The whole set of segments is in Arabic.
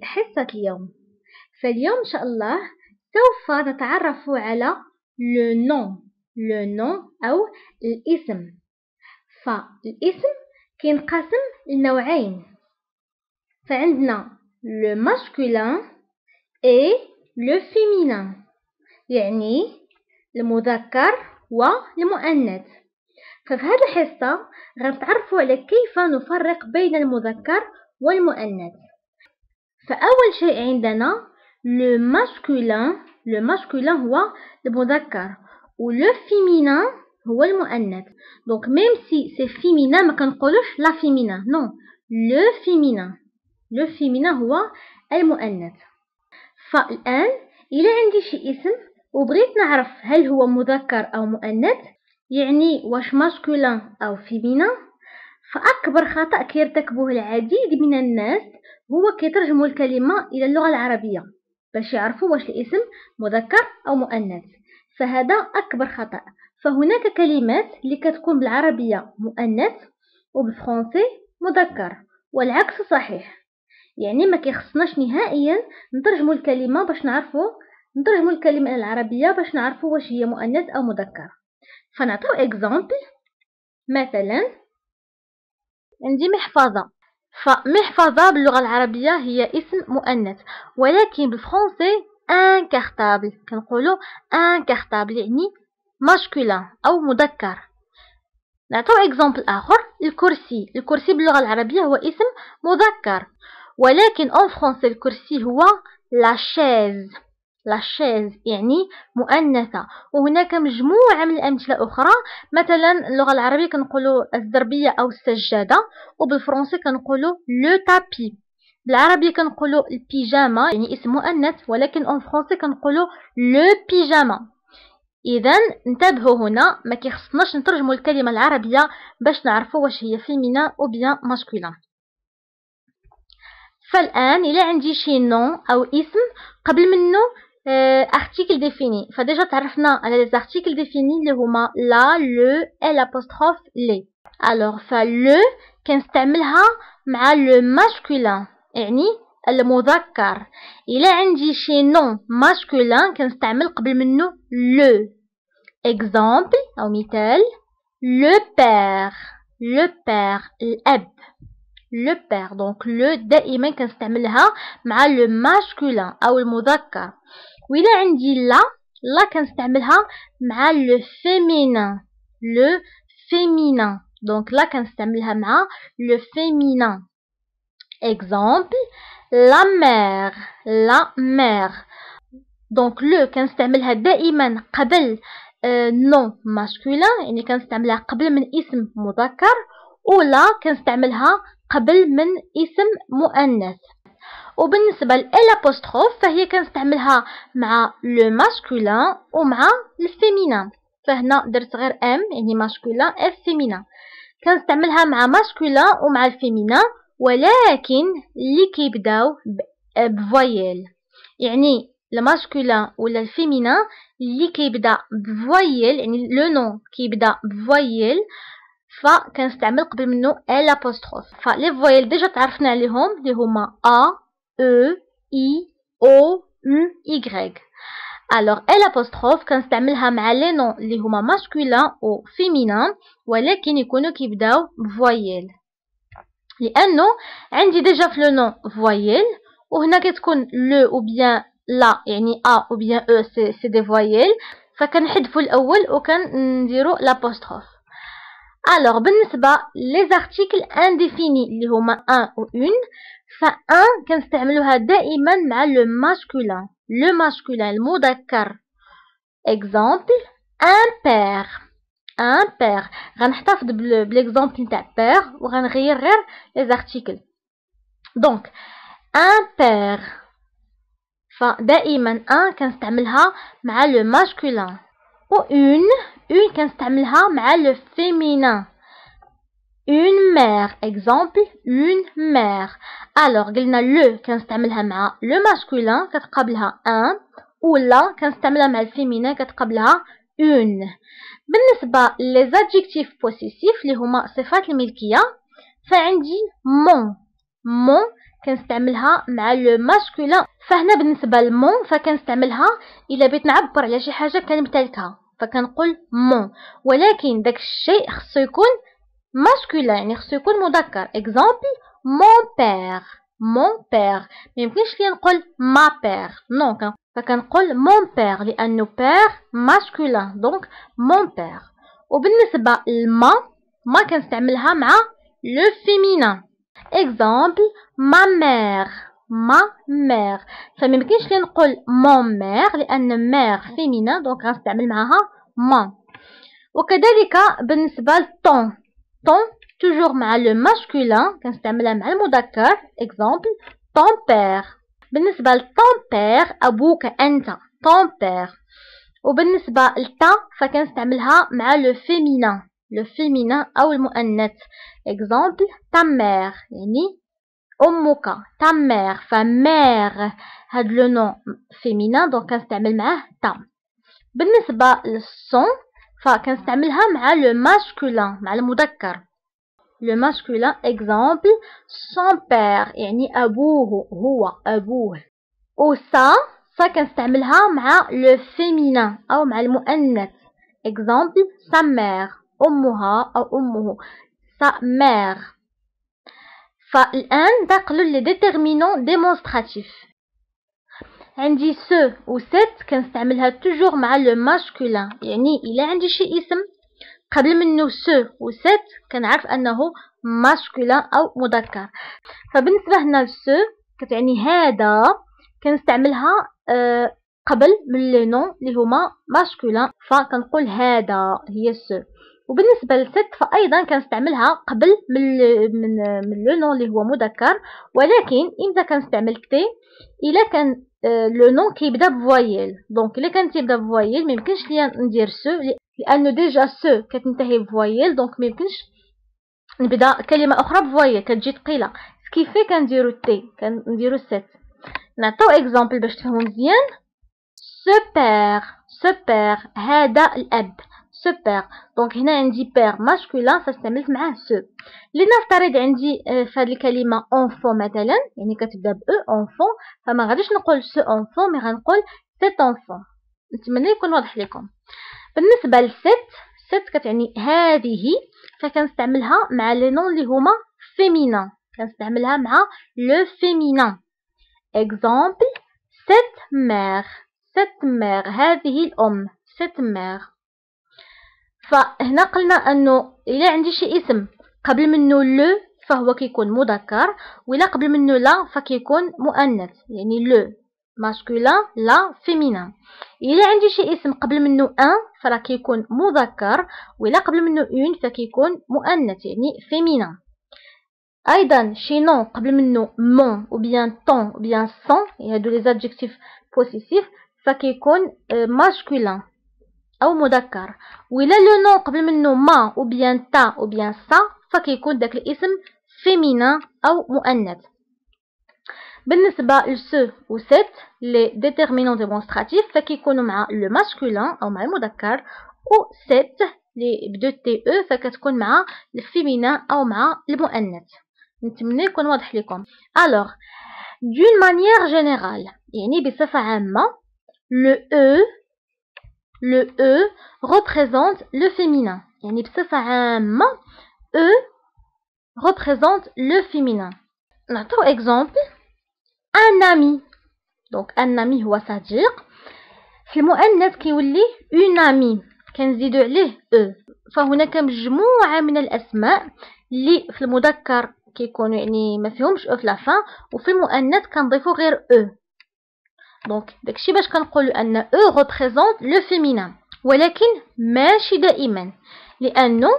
في حصة اليوم فاليوم إن شاء الله سوف نتعرف على le nom le nom أو الاسم فالاسم كينقسم لنوعين فعندنا le masculin et le féminin يعني المذكر والمؤنث ففي هذه الحصة غنتعرفوا على كيف نفرق بين المذكر والمؤنث فأول شيء عندنا لو ماسكولان لو ماسكولان هو المذكر و لو فيمينان هو المؤنث دونك ميم سي سي فيمينان ما كنقولوش لا فيمينان نو لو فيمينان لو فيمينان هو المؤنث فالآن إلا عندي شي اسم وبغيت نعرف هل هو مذكر أو مؤنث يعني واش ماسكولان أو فيمينان فأكبر خطأ كيرتكبوه العديد من الناس هو كيترجم الكلمة إلى اللغة العربية باش يعرفوا واش الاسم مذكر أو مؤنث فهذا أكبر خطأ فهناك كلمات اللي كتكون بالعربية مؤنث وبالفرنسي مذكر والعكس صحيح يعني ما كيخصناش نهائيا نترجموا الكلمه باش نعرفوا نترجموا الكلمه العربيه باش نعرفوا واش هي مؤنث او مذكر فنعطيو اكزامبل مثلا عندي محفظه فمحفظة باللغة العربية هي اسم مؤنث ولكن بالفرنسي ان كارتابل كنقولو ان كارتابل يعني ماسكولين او مذكر نعطيو اكزومبل اخر الكرسي الكرسي باللغه العربيه هو اسم مذكر ولكن اون فرونسي الكرسي هو لا شاز لا شيز يعني مؤنثة وهناك مجموعة من الأمثلة أخرى مثلا اللغة العربية كنقولوا الزربية أو السجادة وبالفرنسي كنقولوا لو تابي بالعربية كنقولوا البيجاما يعني اسم مؤنث ولكن اون فرونسي كنقولوا لو بيجاما اذا انتبهوا هنا ما كيخصناش نترجموا الكلمه العربيه باش نعرفوا واش هي فيمينا او بيان ماسكولين فالان الا عندي شي نون او اسم قبل منه Euh, article défini. Enfin, déjà, tarfna, les articles définis, les huma, la, le, et l'apostrophe, les. Alors, fa, le, kinstemlha, ma, le masculin. ni le modakar. Il est indi chez nom masculin, kinsteml, qbil que le. Exemple, au mitel, le père. Le père, l'eb. Le père, donc le, d'aimé, qu'on ce ma, le masculin, ou le mudakkar. وإلا عندي لا لا كنستعملها مع لو فيمينان لو فيمينان دونك لا كنستعملها مع لو فيمينان اكزامبل لا مير لا مير دونك لو كنستعملها دائما قبل نون euh, ماسكولين يعني كنستعملها قبل من اسم مذكر ولا كنستعملها قبل من اسم مؤنث وبالنسبة للابوستروف فهي كنستعملها مع لو ماسكولان ومع الفيمينان فهنا درت غير ام يعني ماسكولان اف فيمينان كنستعملها مع ماسكولان ومع الفيمينان ولكن اللي كيبداو بفويل يعني الماسكولان ولا الفيمينان اللي كيبدا بفويل يعني لو نون كيبدا بفويل فكنستعمل قبل منه ا ابوستروف فلي فويل ديجا تعرفنا عليهم اللي هما ا E I O U Y alors L apostrophe كنستعملها مع لي نون اللي هما ماسكولين او فيمينين ولكن يكونوا كيبداو فويل لانه عندي ديجا في لو نون فويل وهنا كتكون لو او بيان لا يعني ا او بيان او سي سي دي فويل فكنحذفوا الاول وكنديروا لابوستروف Alors, les articles indéfinis, les un ou une, fa un, le masculin. Le masculin, le mot d'accord. Exemple, un père. Un père. l'exemple d'un père, ou les articles. Donc, un père. فدائما un كنستعملها مع le masculin ou une, une, qu'on le féminin. Une mère, exemple, une mère. Alors, le, qu'on se termine le masculin, qu'on se un, ou la, qu'on un. termine le féminin, qu'on se une. Pour les adjectifs possessifs, les hommes, c'est fait le mon, mon, كنستعملها مع لو ماسكولين فهنا بالنسبه لمون فكنستعملها الا بغيت نعبر على شي حاجه كنمتلكها فكنقول مون ولكن داك الشيء خصو يكون ماسكولين يعني خصو يكون مذكر اكزامبل مون بير مون بير ميمكنش ليا نقول ما بير نو فكنقول مون بير لانه بير ماسكولين دونك مون بير وبالنسبه لما ما كنستعملها مع لو فيمينان Exemple, ma mère. Ma mère. Ça m'a que mon mère, c'est une mère féminin, donc on va ma. Et ben, le ton. Ton, toujours avec le masculin, on va faire Exemple, ton père. بالنسبة ben, ton père. أبوك أنت طون بير وبالنسبة فكنستعملها مع لو féminin le féminin ou le mouannet. Exemple, ta mère, ni omoka, ta mère, fa mère, had le nom féminin, donc, kanstamil ma, ta. pas, le son, fa kanstamil ha, ma, le masculin, ma, le Le masculin, exemple, son père, ni abou, houa, abou. Ou ça, ça kanstamil ha, ma, le féminin, ou le mouannet. Exemple, sa mère. أمها أو أمه سا مير فالآن تقلل لي ديترمينون ديمونستراتيف عندي سو و سيت كنستعملها توجور مع لو ماسكولين يعني الا عندي شي اسم قبل منه سو و سيت كنعرف انه ماسكولين او مذكر فبالنسبه هنا لسو كتعني هذا كنستعملها آه، قبل من لي نون اللي هما ماسكولين فكنقول هذا هي سو وبالنسبه لست فايضا كنستعملها قبل من من من لو نون اللي هو مذكر ولكن امتى كنستعمل تي الا كان آه، لو نون كيبدا بفوايل دونك الا كان تيبدا بفوايل ميمكنش ليا ندير سو لانه ديجا سو كتنتهي بفوايل دونك ميمكنش نبدا كلمه اخرى بفوايل كتجي تقيلة سكيفي كنديرو تي كنديرو سيت نعطيو إكزومبل باش تفهمو مزيان سوبر سوبر هذا الاب سو بير دونك هنا عندي بير ماسكولين فاستعملت معاه سو لنفترض عندي في هذه الكلمه اونفو مثلا يعني كتبدا ب اونفو فما غاديش نقول سو اونفو مي غنقول سيت اونفو نتمنى يكون واضح لكم بالنسبه لست ست كتعني هذه فكنستعملها مع لي نون اللي هما فيمينان كنستعملها مع لو فيمينان اكزامبل سيت مير سيت مير هذه الام سيت مير فهنا قلنا انه الا عندي شي اسم قبل منه لو فهو كيكون مذكر ولا قبل منه لا فكيكون مؤنث يعني لو ماسكولان لا فيمينان الا عندي شي اسم قبل منه ان فراه كيكون مذكر ولا قبل منه اون فكيكون مؤنث يعني فيمينان ايضا شي نون قبل منه مون او بيان طون او بيان سون هادو لي ادجكتيف بوسيسيف فكيكون ماسكولان آه، او مذكر ولا لو نون قبل منه ما او بيان تا او بيان سا فكيكون داك الاسم فيمينان او مؤنث بالنسبه لسو و سيت لي ديتيرمينون ديمونستراتيف فكيكونوا مع لو ماسكولان او مع المذكر و سيت لي بدو تي او فكتكون مع الفيمينا او مع المؤنث نتمنى يكون واضح لكم الوغ دون مانيير جينيرال يعني بصفه عامه لو او e le E représente le féminin. يعني بصفة عامة E représente le féminin. نعطيو exemple un ami. Donc un ami هو صديق. في المؤنث كيولي une amie. كنزيدو عليه E. فهناك مجموعة من الأسماء اللي في المذكر كيكونوا يعني ما فيهمش في لافان وفي المؤنث كنضيفو غير e ». Donc, d'accès, bah, je crois qu'on un, représente le féminin. Voilà qu'il, mais, c'est d'aimen. Les, un nom,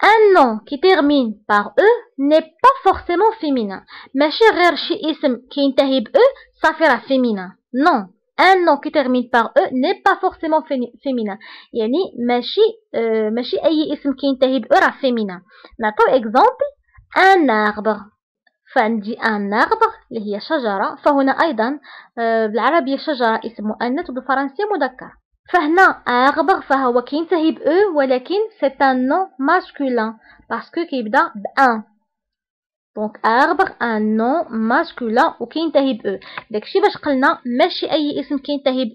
un nom qui termine par e n'est pas forcément féminin. Mais, c'est rare, si l'ism qui intervient par eux, ça fera féminin. Non, un nom qui termine par e n'est pas forcément féminin. Il y a un, mais, si, euh, mais, si, il a qui intervient par eux, c'est féminin. Mais, comme exemple, un arbre. Femme un arbre. اللي هي شجرة فهنا أيضا آه، بالعربية شجرة اسم مؤنث وبالفرنسية مذكر فهنا أغبغ فهو كينتهي ب e، ولكن سي ان نو ماسكولان باسكو كيبدا بأن دونك e. أغبغ ان نو ماسكولان وكينتهي ب e. داكشي باش قلنا ماشي أي اسم كينتهي ب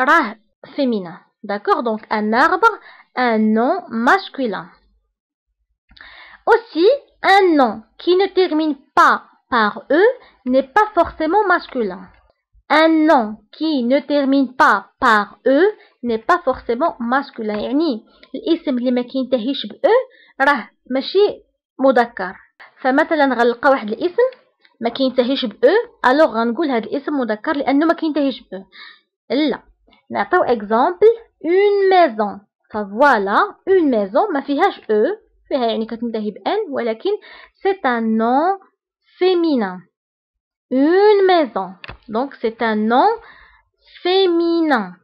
راه فيمينا داكوغ دونك أن أغبغ ان نو ماسكولان Aussi, un nom qui ne termine pas par E n'est pas forcément masculin. Un nom qui ne termine pas par E n'est pas forcément masculin. Yani, l'isme li ma kintahish b'E, rah, machi mudakar. Fa matalan ghalqa wahd l'isme, ma kintahish e, alors ghangoul had l'isme mudakar li anno ma kintahish b'E. Illa. N'atou exemple, une maison. Fa voilà, une maison ma fihash E, fiha yani katintahib N, walakin, c'est un nom féminin. Une maison. Donc c'est un nom féminin.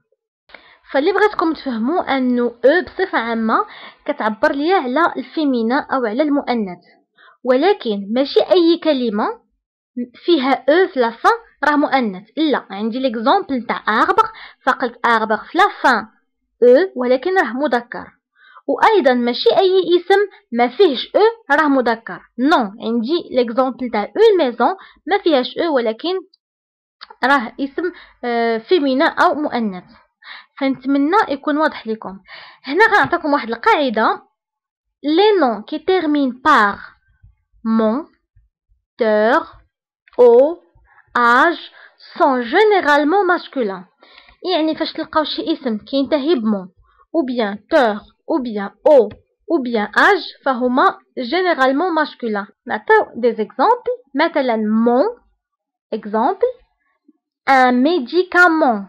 فاللي بغيتكم تفهموا انه او بصفه عامه كتعبر ليا على الفيمينا او على المؤنث ولكن ماشي اي كلمه فيها او في فان راه مؤنث لا عندي ليكزومبل تاع اربغ فقلت اربغ في فان او ولكن راه مذكر وايضا ماشي اي اسم ما فيهش او e، راه مذكر نو عندي ليكزامبل تاع اون ميزون ما فيهاش او e، ولكن راه اسم فيمينا آه، او مؤنث فنتمنى يكون واضح لكم هنا غنعطيكم واحد القاعده لي نون كي تيرمين بار مون تور او اج سون جينيرالمون ماسكولين يعني فاش تلقاو شي اسم كينتهي بمون او بيان تور ou bien O ou bien âge pharoma généralement masculin. Maintenant, des exemples Maintenant, « mon exemple un médicament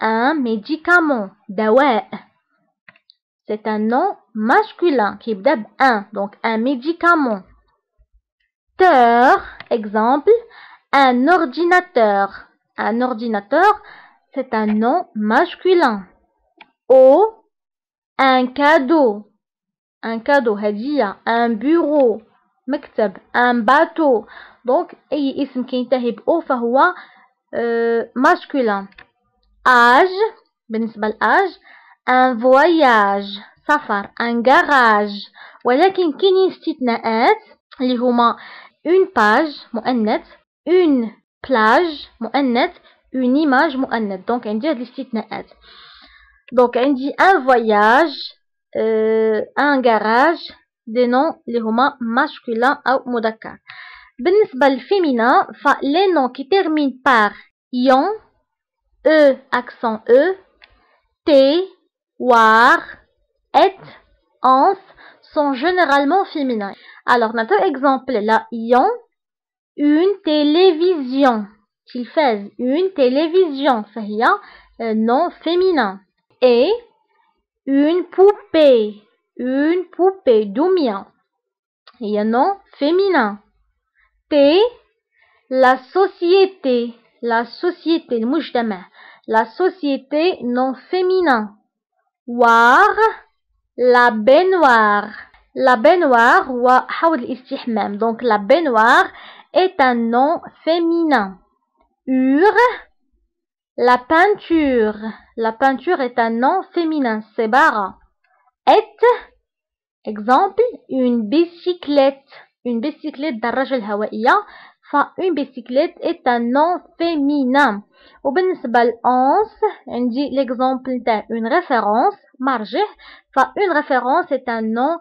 un médicament c'est un nom masculin qui est un donc un médicament Teur, exemple un ordinateur un ordinateur c'est un nom masculin O un cadeau un cadeau هدية un bureau مكتب un bateau donc أي اسم كينتهي بأو فهو euh, masculin âge بالنسبة لآج un voyage سفر un garage ولكن كاينين استثناءات اللي هما une page مؤنث une plage مؤنث une image مؤنث دونك عندي هاد الاستثناءات Donc, on dit un voyage, euh, un garage, des noms les romans masculins ou mudakar. féminin féminin. Les noms qui terminent par ion e accent e t war et ans sont généralement féminins. Alors, notre exemple là, ion une télévision. Qu'il fasse une télévision, c'est un euh, nom féminin. Et une poupée. Une poupée d'oumien. Il y a un nom féminin. T, la société. La société, le La société, non féminin. War, la baignoire. La baignoire, wa Donc la baignoire est un nom féminin. Ur, la peinture. La peinture est un nom féminin, c'est barre. Est, exemple, une bicyclette. Une bicyclette d'arraj al une bicyclette est un nom féminin. Au on dit l'exemple d'une référence, marge, une référence est un nom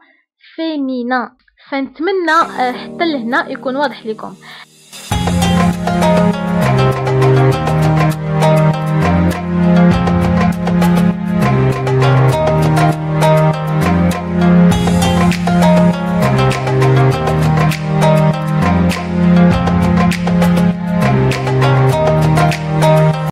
féminin. حتى